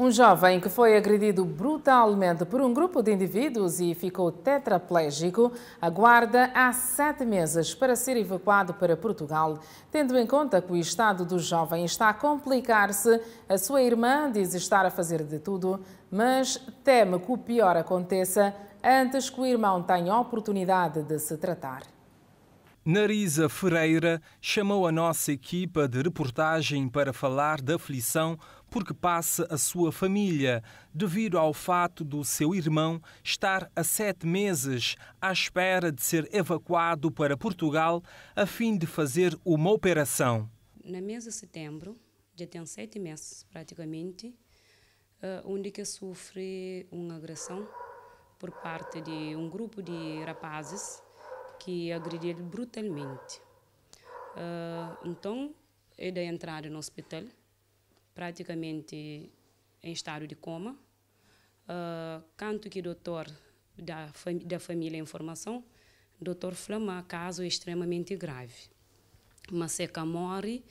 Um jovem que foi agredido brutalmente por um grupo de indivíduos e ficou tetraplégico aguarda há sete meses para ser evacuado para Portugal, tendo em conta que o estado do jovem está a complicar-se. A sua irmã diz estar a fazer de tudo, mas teme que o pior aconteça antes que o irmão tenha a oportunidade de se tratar. Narisa Ferreira chamou a nossa equipa de reportagem para falar da aflição porque passa a sua família, devido ao fato do seu irmão estar há sete meses à espera de ser evacuado para Portugal a fim de fazer uma operação. Na mês de setembro, já tem sete meses praticamente, eh, onde que sofre uma agressão por parte de um grupo de rapazes que agrediu ele brutalmente. Uh, então, ele dei entrada no hospital, praticamente em estado de coma. Uh, canto que o doutor da, fam da família informação, doutor Flama, caso extremamente grave. Mas se morre,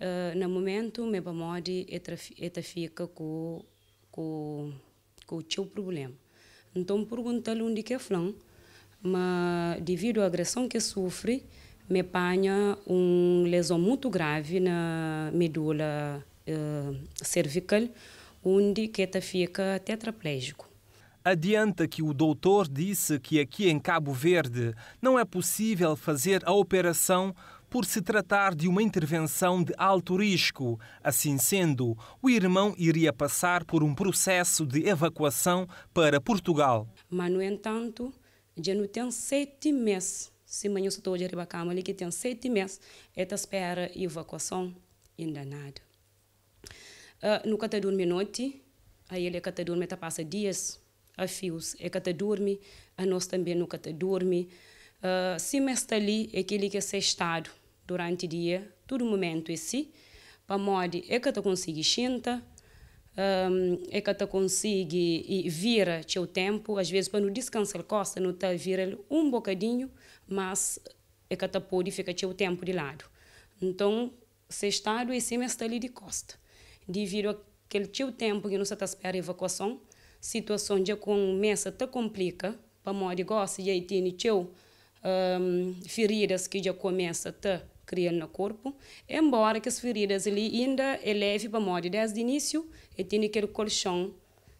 uh, no momento, meu morre, e fica com, com, com o seu problema. Então, pergunta-lhe onde que é flan, mas devido à agressão que sofre, me apanha uma lesão muito grave na medula eh, cervical, onde que fica tetraplégico. Adianta que o doutor disse que aqui em Cabo Verde não é possível fazer a operação por se tratar de uma intervenção de alto risco. Assim sendo, o irmão iria passar por um processo de evacuação para Portugal. Mas, no entanto, já não tem sete meses, se manhã só estou de Ribacama, ali que tem sete meses, esta espera evacuação ainda nada. Uh, ah, nunca te dorme noite, aí ele que te dorme, tá passa dias a fios, é que te dorme, a nós também nunca te dorme. Uh, se mestre tá ali, é aquele que é estado durante o dia, todo momento esse, para modo é que te consiga sentar, um, é que tu consegue e vira teu tempo, às vezes para não descansar costa, não tá vira um bocadinho, mas é que tu pode ficar teu tempo de lado. Então, se estado e está ali de costa, devido àquele teu tempo que não se tá espera evacuação, situação já começa a te complica, para morrer gosta e aí teu um, feridas que já começa a cria no corpo, embora que as feridas ali ainda é leve para a morte. Desde o início, ele tem aquele colchão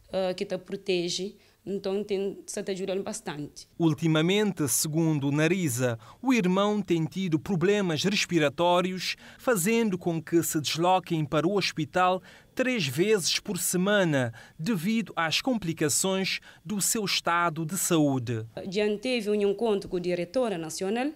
uh, que te protege, então tem, se te bastante. Ultimamente, segundo Narisa, o irmão tem tido problemas respiratórios, fazendo com que se desloquem para o hospital três vezes por semana, devido às complicações do seu estado de saúde. Já teve um encontro com a diretora nacional,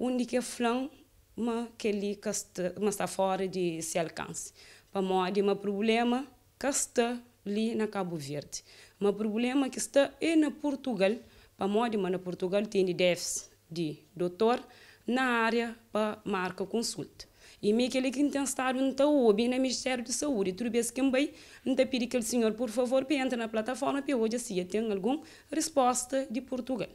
onde que falou mas que ele casta, mas está fora de seu alcance. Para mod, um problema que está ali na Cabo Verde. Um problema que está em na Portugal, para mod, mas na Portugal tem déficit de doutor na área para marca consulta. E meio que ele que tem estado no no Ministério de Saúde, tudo bem que bem não te pedir que o senhor, por favor, entre na plataforma, para hoje se tem alguma resposta de Portugal.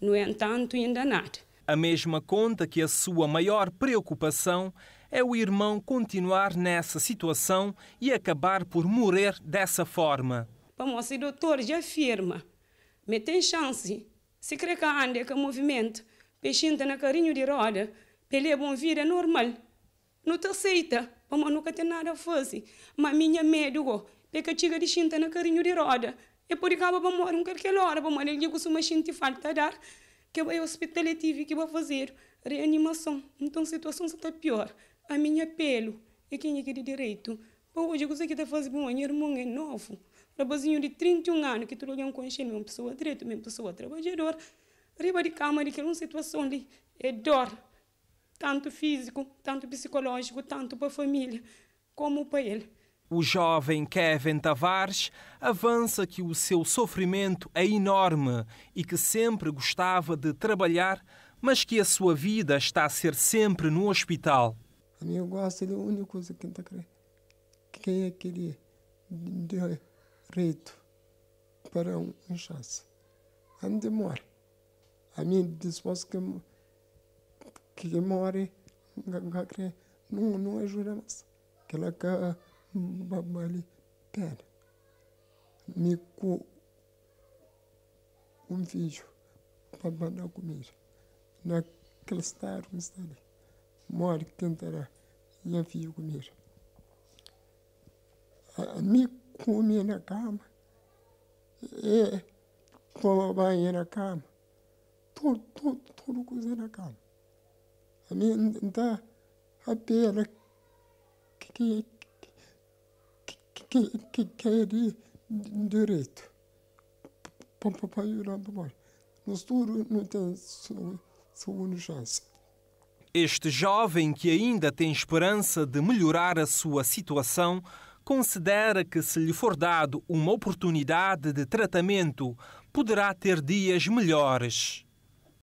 No entanto, ainda nada. A mesma conta que a sua maior preocupação é o irmão continuar nessa situação e acabar por morrer dessa forma. Vamos, se doutor já afirma, Me tem chance. Se crê que ande com movimento, peixinta na carinho de roda, pele bom vira normal. Não te aceita, vamos nunca tem nada a fazer. Mas minha médico, peca é chega de chinta na carinho de roda. E é por acaba vamos morar um qualquer hora, vamos ele digo se uma chinta falta dar que é o hospital da que vai fazer reanimação. Então, a situação está pior. A minha pele é quem é que direito. Bom, hoje eu que está fazendo meu irmão é novo. Rapazinho de 31 anos que tu olhando com uma pessoa direito uma pessoa trabalhadora. Riba de câmara, que é uma situação de é dor, tanto físico, tanto psicológico, tanto para a família, como para ele. O jovem Kevin Tavares avança que o seu sofrimento é enorme e que sempre gostava de trabalhar, mas que a sua vida está a ser sempre no hospital. A minha gosto é a única coisa que está Quem é que direito para uma chance? A minha demora. A minha disposto que, que morre não, não ajuda é mais. Aquela que humanitário. Me co um vídeo para mandar comigo. Naquele estado, um estado. Moro, tentará. E havia comigo. Me comi na cama. E é, tomava banho na cama. Tudo, tudo, tudo coisa na cama. A mim dá a pena que que, que, que ele direito. Papai jogando bola. Nós tudo não tem segunda chance. Este jovem que ainda tem esperança de melhorar a sua situação considera que, se lhe for dado uma oportunidade de tratamento, poderá ter dias melhores.